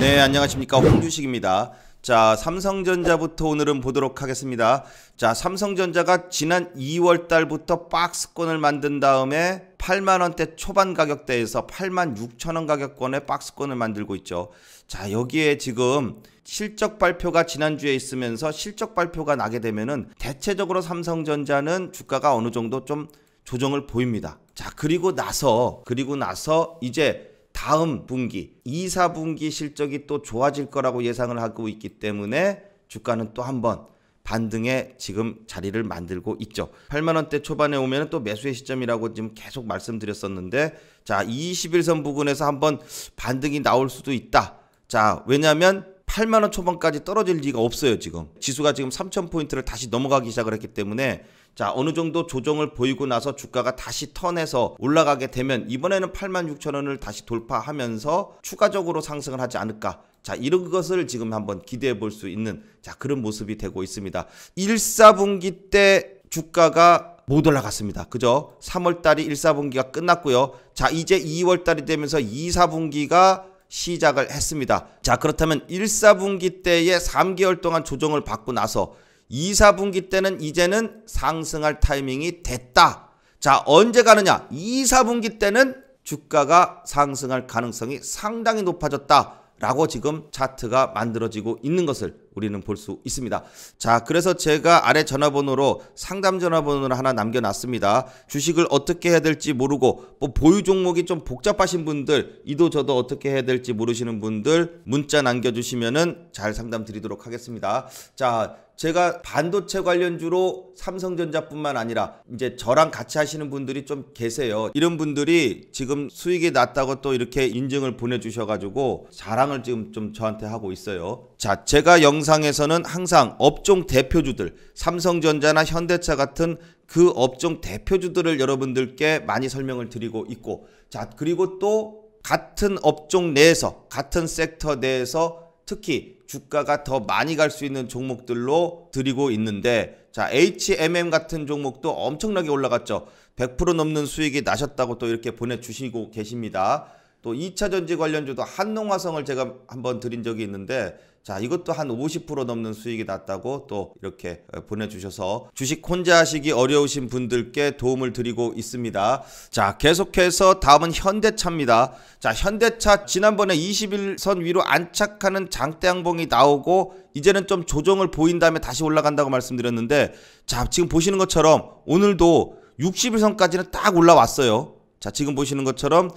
네 안녕하십니까 홍주식입니다 자 삼성전자부터 오늘은 보도록 하겠습니다 자 삼성전자가 지난 2월 달부터 박스권을 만든 다음에 8만원대 초반 가격대에서 8만 6천원 가격권의 박스권을 만들고 있죠 자 여기에 지금 실적 발표가 지난주에 있으면서 실적 발표가 나게 되면은 대체적으로 삼성전자는 주가가 어느 정도 좀 조정을 보입니다 자 그리고 나서 그리고 나서 이제 다음 분기 2, 4분기 실적이 또 좋아질 거라고 예상을 하고 있기 때문에 주가는 또 한번 반등에 지금 자리를 만들고 있죠. 8만 원대 초반에 오면 또 매수의 시점이라고 지금 계속 말씀드렸었는데 자, 21선 부근에서 한번 반등이 나올 수도 있다. 자, 왜냐면 8만 원 초반까지 떨어질 리가 없어요, 지금. 지수가 지금 3천 포인트를 다시 넘어가기 시작을 했기 때문에 자, 어느 정도 조정을 보이고 나서 주가가 다시 턴해서 올라가게 되면 이번에는 8만 6천 원을 다시 돌파하면서 추가적으로 상승을 하지 않을까. 자, 이런 것을 지금 한번 기대해 볼 수 있는 자, 그런 모습이 되고 있습니다. 1, 4분기 때 주가가 못 올라갔습니다. 그죠? 3월 달이 1, 4분기가 끝났고요. 자, 이제 2월 달이 되면서 2, 4분기가 시작을 했습니다. 자, 그렇다면 1, 4분기 때에 3개월 동안 조정을 받고 나서 2, 4분기 때는 이제는 상승할 타이밍이 됐다. 자, 언제 가느냐? 2, 4분기 때는 주가가 상승할 가능성이 상당히 높아졌다. 라고 지금 차트가 만들어지고 있는 것을 우리는 볼 수 있습니다. 자, 그래서 제가 아래 전화번호로 상담 전화번호를 하나 남겨놨습니다. 주식을 어떻게 해야 될지 모르고, 뭐 보유 종목이 좀 복잡하신 분들, 이도 저도 어떻게 해야 될지 모르시는 분들, 문자 남겨주시면은 잘 상담 드리도록 하겠습니다. 자, 제가 반도체 관련주로 삼성전자뿐만 아니라 이제 저랑 같이 하시는 분들이 좀 계세요. 이런 분들이 지금 수익이 났다고 또 이렇게 인증을 보내주셔가지고 자랑을 지금 좀 저한테 하고 있어요. 자, 제가 영상에서는 항상 업종 대표주들, 삼성전자나 현대차 같은 그 업종 대표주들을 여러분들께 많이 설명을 드리고 있고, 자, 그리고 또 같은 업종 내에서, 같은 섹터 내에서 특히 주가가 더 많이 갈 수 있는 종목들로 드리고 있는데 자 HMM 같은 종목도 엄청나게 올라갔죠. 100% 넘는 수익이 나셨다고 또 이렇게 보내주시고 계십니다. 또 2차 전지 관련주도 한농화성을 제가 한번 드린 적이 있는데 자 이것도 한 50% 넘는 수익이 났다고 또 이렇게 어, 보내주셔서 주식 혼자 하시기 어려우신 분들께 도움을 드리고 있습니다 자 계속해서 다음은 현대차입니다 자 현대차 지난번에 21선 위로 안착하는 장대양봉이 나오고 이제는 좀 조정을 보인 다음에 다시 올라간다고 말씀드렸는데 자 지금 보시는 것처럼 오늘도 61선까지는 딱 올라왔어요 자 지금 보시는 것처럼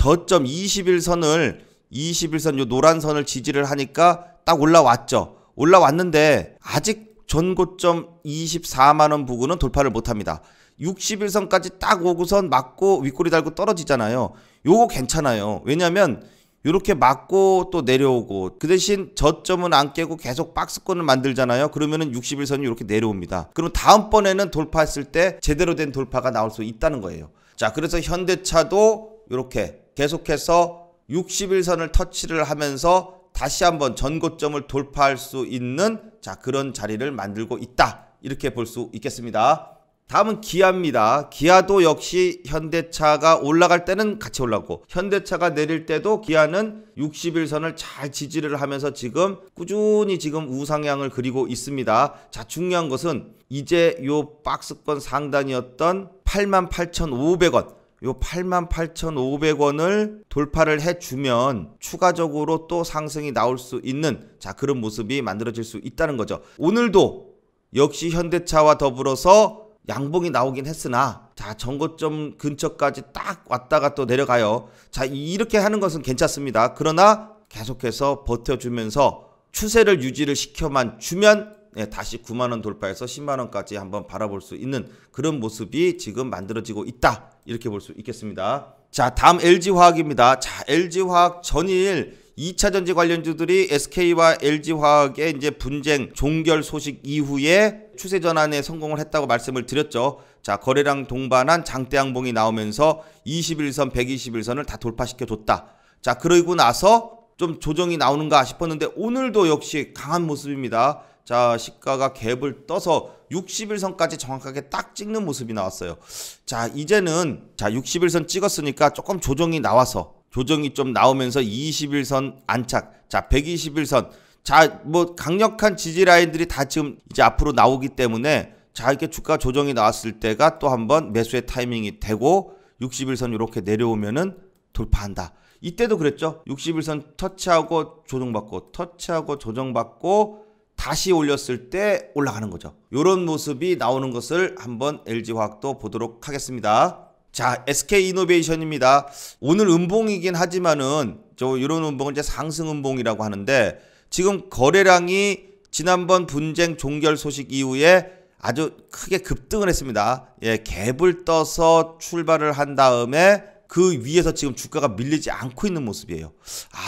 저점 21선을 21선 요 노란 선을 지지를 하니까 딱 올라왔죠. 올라왔는데 아직 전고점 24만 원 부근은 돌파를 못 합니다. 61선까지 딱 오고선 맞고 윗꼬리 달고 떨어지잖아요. 요거 괜찮아요. 왜냐면 요렇게 맞고 또 내려오고 그 대신 저점은 안 깨고 계속 박스권을 만들잖아요. 그러면은 61선이 이렇게 내려옵니다. 그럼 다음번에는 돌파했을 때 제대로 된 돌파가 나올 수 있다는 거예요. 자, 그래서 현대차도 이렇게 계속해서 60일선을 터치를 하면서 다시 한번 전고점을 돌파할 수 있는 자 그런 자리를 만들고 있다 이렇게 볼 수 있겠습니다. 다음은 기아입니다. 기아도 역시 현대차가 올라갈 때는 같이 올라가고 현대차가 내릴 때도 기아는 60일선을 잘 지지를 하면서 지금 꾸준히 지금 우상향을 그리고 있습니다. 자 중요한 것은 이제 요 박스권 상단이었던 88,500원 요 88,500원을 돌파를 해주면 추가적으로 또 상승이 나올 수 있는 자 그런 모습이 만들어질 수 있다는 거죠. 오늘도 역시 현대차와 더불어서 양봉이 나오긴 했으나 자 전고점 근처까지 딱 왔다가 또 내려가요. 자 이렇게 하는 것은 괜찮습니다. 그러나 계속해서 버텨주면서 추세를 유지를 시켜만 주면 예, 다시 9만 원 돌파해서 10만 원까지 한번 바라볼 수 있는 그런 모습이 지금 만들어지고 있다. 이렇게 볼 수 있겠습니다. 자, 다음 LG화학입니다. 자, LG화학 전일 2차 전지 관련주들이 SK와 LG화학의 이제 분쟁 종결 소식 이후에 추세 전환에 성공을 했다고 말씀을 드렸죠. 자, 거래량 동반한 장대양봉이 나오면서 21선, 121선을 다 돌파시켜 줬다. 자, 그러고 나서 좀 조정이 나오는가 싶었는데 오늘도 역시 강한 모습입니다. 자, 시가가 갭을 떠서 61선까지 정확하게 딱 찍는 모습이 나왔어요. 자, 이제는 자, 61선 찍었으니까 조금 조정이 나와서 조정이 좀 나오면서 21선 안착. 자, 121선. 자, 뭐 강력한 지지 라인들이 다 지금 이제 앞으로 나오기 때문에 자, 이렇게 주가 조정이 나왔을 때가 또 한번 매수의 타이밍이 되고 61선 이렇게 내려오면은 돌파한다. 이때도 그랬죠. 61선 터치하고 조정받고 터치하고 조정받고 다시 올렸을 때 올라가는 거죠. 이런 모습이 나오는 것을 한번 LG화학도 보도록 하겠습니다. 자, SK이노베이션입니다. 오늘 음봉이긴 하지만은 저 이런 음봉은 이제 상승 음봉이라고 하는데 지금 거래량이 지난번 분쟁 종결 소식 이후에 아주 크게 급등을 했습니다. 예, 갭을 떠서 출발을 한 다음에 그 위에서 지금 주가가 밀리지 않고 있는 모습이에요.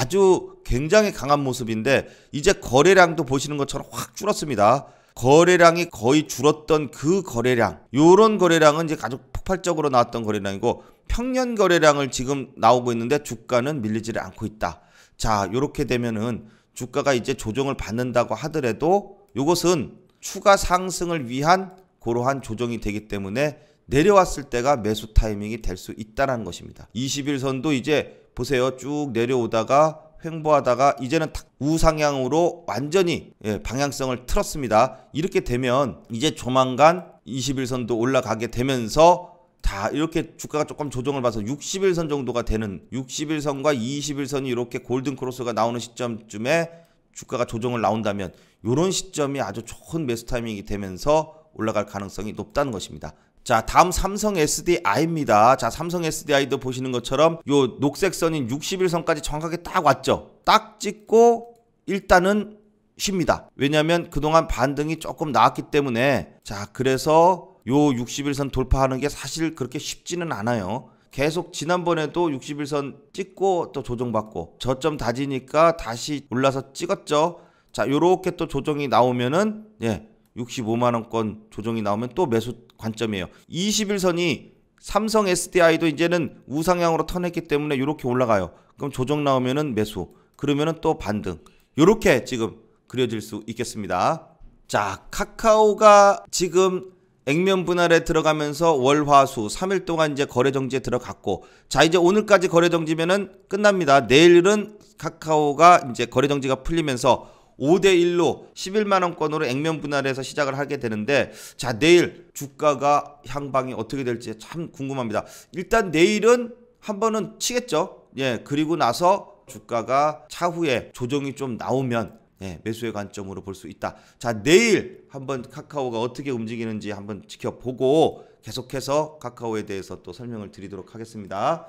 아주 굉장히 강한 모습인데 이제 거래량도 보시는 것처럼 확 줄었습니다. 거래량이 거의 줄었던 그 거래량 요런 거래량은 이제 아주 폭발적으로 나왔던 거래량이고 평년 거래량을 지금 나오고 있는데 주가는 밀리지를 않고 있다 자 요렇게 되면은 주가가 이제 조정을 받는다고 하더라도 요것은 추가 상승을 위한 고러한 조정이 되기 때문에 내려왔을 때가 매수 타이밍이 될 수 있다는 것입니다. 21선도 이제 보세요. 쭉 내려오다가 횡보하다가 이제는 탁 우상향으로 완전히 예, 방향성을 틀었습니다. 이렇게 되면 이제 조만간 21선도 올라가게 되면서 자 이렇게 주가가 조금 조정을 봐서 60일선 정도가 되는 60일선과 21선이 이렇게 골든 크로스가 나오는 시점쯤에 주가가 조정을 나온다면 이런 시점이 아주 좋은 매수 타이밍이 되면서 올라갈 가능성이 높다는 것입니다. 자 다음 삼성 SDI입니다. 자 삼성 SDI도 보시는 것처럼 요 녹색 선인 61선까지 정확하게 딱 왔죠. 딱 찍고 일단은 쉽니다. 왜냐하면 그동안 반등이 조금 나왔기 때문에 자 그래서 요 61선 돌파하는 게 사실 그렇게 쉽지는 않아요. 계속 지난번에도 61선 찍고 또 조정받고 저점 다지니까 다시 올라서 찍었죠. 자 요렇게 또 조정이 나오면은 예 65만 원권 조정이 나오면 또 매수 관점이에요. 21선이 삼성 SDI도 이제는 우상향으로 턴했기 때문에 이렇게 올라가요. 그럼 조정 나오면은 매수. 그러면은 또 반등. 이렇게 지금 그려질 수 있겠습니다. 자, 카카오가 지금 액면 분할에 들어가면서 월화수 3일 동안 이제 거래 정지에 들어갔고 자 이제 오늘까지 거래 정지면은 끝납니다. 내일은 카카오가 이제 거래 정지가 풀리면서 5대1로 11만원권으로 액면 분할해서 시작을 하게 되는데 자 내일 주가가 향방이 어떻게 될지 참 궁금합니다. 일단 내일은 한 번은 치겠죠. 예, 그리고 나서 주가가 차후에 조정이 좀 나오면 예, 매수의 관점으로 볼 수 있다. 자, 내일 한번 카카오가 어떻게 움직이는지 한번 지켜보고 계속해서 카카오에 대해서 또 설명을 드리도록 하겠습니다.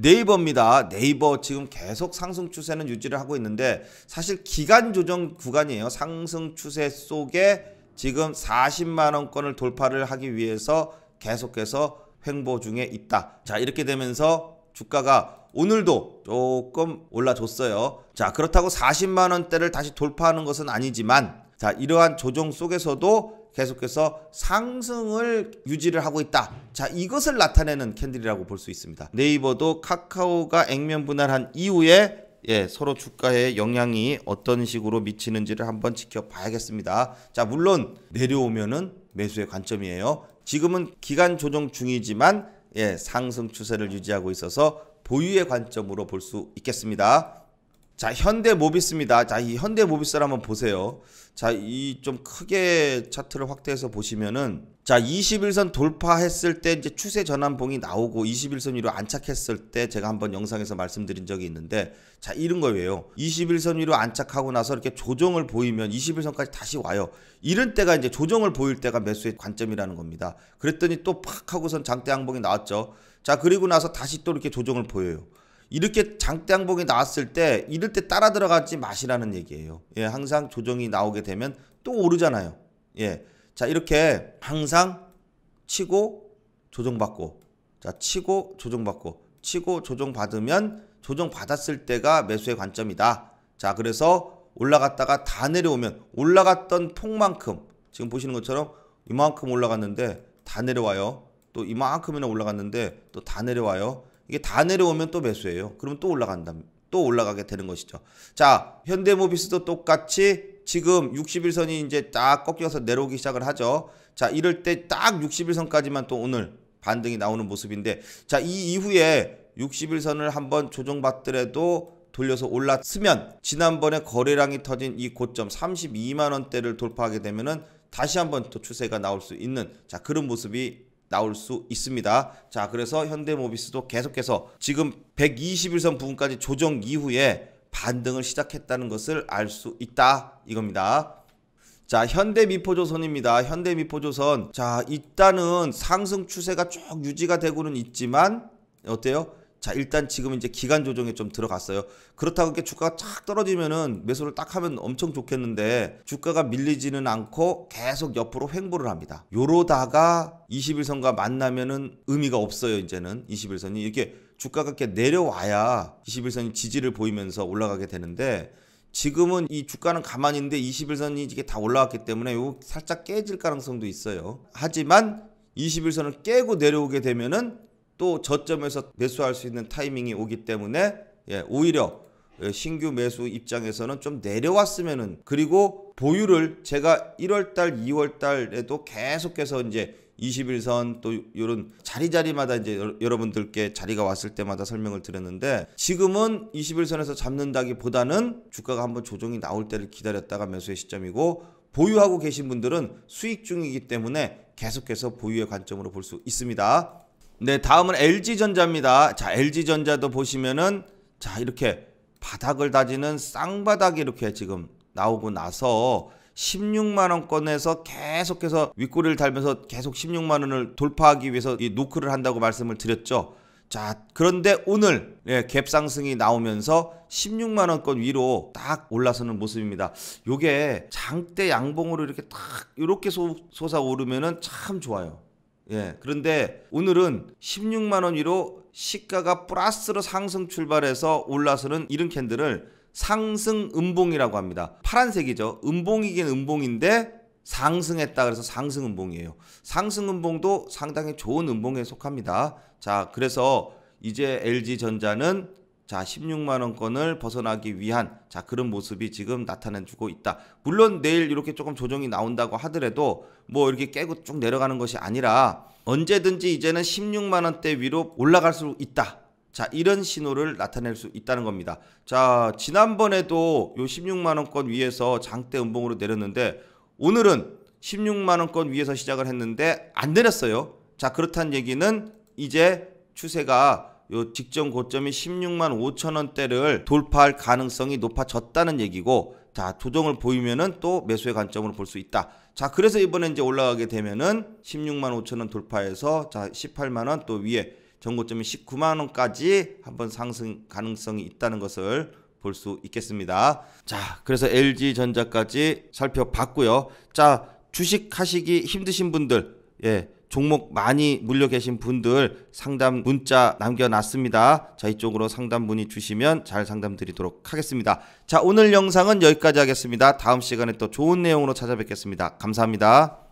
네이버입니다. 네이버 지금 계속 상승 추세는 유지를 하고 있는데 사실 기간 조정 구간이에요. 상승 추세 속에 지금 40만 원권을 돌파를 하기 위해서 계속해서 횡보 중에 있다. 자, 이렇게 되면서 주가가 오늘도 조금 올라줬어요. 자, 그렇다고 40만 원대를 다시 돌파하는 것은 아니지만 자, 이러한 조정 속에서도 계속해서 상승을 유지를 하고 있다. 자, 이것을 나타내는 캔들이라고 볼 수 있습니다. 네이버도 카카오가 액면 분할한 이후에 예, 서로 주가에 영향이 어떤 식으로 미치는지를 한번 지켜봐야겠습니다. 자, 물론 내려오면은 매수의 관점이에요. 지금은 기간 조정 중이지만 예, 상승 추세를 유지하고 있어서 보유의 관점으로 볼 수 있겠습니다. 자, 현대 모비스입니다. 자, 이 현대 모비스를 한번 보세요. 자, 이 좀 크게 차트를 확대해서 보시면은 자, 21선 돌파했을 때 이제 추세 전환봉이 나오고 21선 위로 안착했을 때 제가 한번 영상에서 말씀드린 적이 있는데 자, 이런 거예요. 21선 위로 안착하고 나서 이렇게 조정을 보이면 21선까지 다시 와요. 이런 때가 이제 조정을 보일 때가 매수의 관점이라는 겁니다. 그랬더니 또 팍 하고선 장대 항봉이 나왔죠. 자, 그리고 나서 다시 또 이렇게 조정을 보여요. 이렇게 장대항봉이 나왔을 때 이럴 때 따라 들어가지 마시라는 얘기예요. 예, 항상 조정이 나오게 되면 또 오르잖아요. 예. 자, 이렇게 항상 치고 조정받고 자, 치고 조정받고 치고 조정받으면 조정받았을 때가 매수의 관점이다. 자, 그래서 올라갔다가 다 내려오면 올라갔던 폭만큼 지금 보시는 것처럼 이만큼 올라갔는데 다 내려와요. 또 이만큼이나 올라갔는데 또 다 내려와요. 이게 다 내려오면 또 매수예요. 그럼 또 올라간다. 또 올라가게 되는 것이죠. 자, 현대모비스도 똑같이 지금 61선이 이제 딱 꺾여서 내려오기 시작을 하죠. 자, 이럴 때 딱 61선까지만 또 오늘 반등이 나오는 모습인데 자, 이 이후에 61선을 한번 조정받더라도 돌려서 올랐으면 지난번에 거래량이 터진 이 고점 32만 원대를 돌파하게 되면은 다시 한번 또 추세가 나올 수 있는 자 그런 모습이 나올 수 있습니다. 자, 그래서 현대모비스도 계속해서 지금 121선 부분까지 조정 이후에 반등을 시작했다는 것을 알 수 있다 이겁니다. 자 현대미포조선입니다. 현대미포조선 자 일단은 상승 추세가 쭉 유지가 되고는 있지만 어때요? 자 일단 지금 이제 기간 조정에 좀 들어갔어요 그렇다고 이렇게 주가가 착 떨어지면은 매수를 딱 하면 엄청 좋겠는데 주가가 밀리지는 않고 계속 옆으로 횡보를 합니다 요러다가 21선과 만나면은 의미가 없어요 이제는 21선이 이렇게 주가가 이렇게 내려와야 21선이 지지를 보이면서 올라가게 되는데 지금은 이 주가는 가만히 있는데 21선이 이게 다 올라왔기 때문에 요 살짝 깨질 가능성도 있어요 하지만 21선을 깨고 내려오게 되면은 또 저점에서 매수할 수 있는 타이밍이 오기 때문에 예, 오히려 예, 신규 매수 입장에서는 좀 내려왔으면은 그리고 보유를 제가 1월달, 2월달에도 계속해서 이제 21선 또 이런 자리자리마다 이제 여러분들께 자리가 왔을 때마다 설명을 드렸는데 지금은 21선에서 잡는다기보다는 주가가 한번 조정이 나올 때를 기다렸다가 매수의 시점이고 보유하고 계신 분들은 수익 중이기 때문에 계속해서 보유의 관점으로 볼 수 있습니다. 네, 다음은 LG전자입니다. 자, LG전자도 보시면은 자, 이렇게 바닥을 다지는 쌍바닥이 이렇게 지금 나오고 나서 16만원권에서 계속해서 윗꼬리를 달면서 계속 16만원을 돌파하기 위해서 이 노크를 한다고 말씀을 드렸죠. 자, 그런데 오늘 예, 갭 상승이 나오면서 16만원권 위로 딱 올라서는 모습입니다. 요게 장대 양봉으로 이렇게 탁, 이렇게 솟아오르면참 좋아요. 예. 그런데 오늘은 16만 원 위로 시가가 플러스로 상승 출발해서 올라서는 이런 캔들을 상승 음봉이라고 합니다. 파란색이죠. 음봉이긴 음봉인데 상승했다 그래서 상승 음봉이에요. 상승 음봉도 상당히 좋은 음봉에 속합니다. 자, 그래서 이제 LG전자는 자 16만 원권을 벗어나기 위한 자 그런 모습이 지금 나타내주고 있다. 물론 내일 이렇게 조금 조정이 나온다고 하더라도 뭐 이렇게 깨고 쭉 내려가는 것이 아니라 언제든지 이제는 16만 원대 위로 올라갈 수 있다. 자, 이런 신호를 나타낼 수 있다는 겁니다. 자, 지난번에도 요 16만원권 위에서 장대 음봉으로 내렸는데, 오늘은 16만원권 위에서 시작을 했는데, 안 내렸어요. 자, 그렇다는 얘기는 이제 추세가 요 직전 고점이 16만 5천 원대를 돌파할 가능성이 높아졌다는 얘기고 자 조정을 보이면은 또 매수의 관점으로 볼 수 있다. 자 그래서 이번에 이제 올라가게 되면은 16만 5천 원 돌파해서 자 18만 원 또 위에 전고점이 19만 원까지 한번 상승 가능성이 있다는 것을 볼 수 있겠습니다. 자 그래서 LG 전자까지 살펴봤고요. 자 주식 하시기 힘드신 분들 예. 종목 많이 물려 계신 분들 상담 문자 남겨놨습니다. 저희 쪽으로 상담 문의 주시면 잘 상담 드리도록 하겠습니다. 자, 오늘 영상은 여기까지 하겠습니다. 다음 시간에 또 좋은 내용으로 찾아뵙겠습니다. 감사합니다.